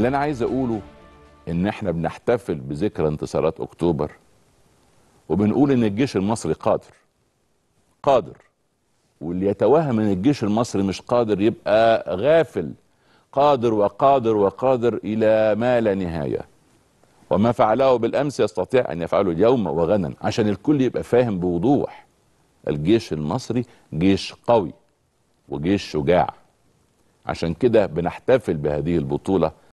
اللي انا عايز اقوله ان احنا بنحتفل بذكرى انتصارات اكتوبر وبنقول ان الجيش المصري قادر قادر واللي يتوهم ان الجيش المصري مش قادر يبقى غافل قادر وقادر وقادر الى ما لا نهايه وما فعله بالامس يستطيع ان يفعله اليوم وغدا عشان الكل يبقى فاهم بوضوح الجيش المصري جيش قوي وجيش شجاع عشان كده بنحتفل بهذه البطوله